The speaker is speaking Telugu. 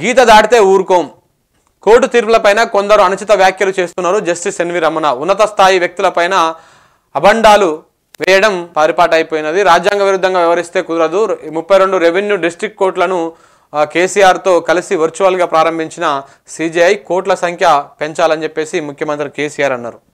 గీత దాటితే ఊరుకోం కోర్టు తీర్పులపైన కొందరు అనుచిత వ్యాఖ్యలు చేస్తున్నారు జస్టిస్ ఎన్వి రమణ ఉన్నత స్థాయి వ్యక్తులపైన అభండాలు వేయడం పరిపాటైపోయినది రాజ్యాంగ విరుద్ధంగా వ్యవహరిస్తే కుదరదు ముప్పై రెండు రెవెన్యూ డిస్టిక్ కోర్టులను కేసీఆర్తో కలిసి వర్చువల్గా ప్రారంభించిన సీజీఐ కోట్ల సంఖ్య పెంచాలని చెప్పేసి ముఖ్యమంత్రి కేసీఆర్ అన్నారు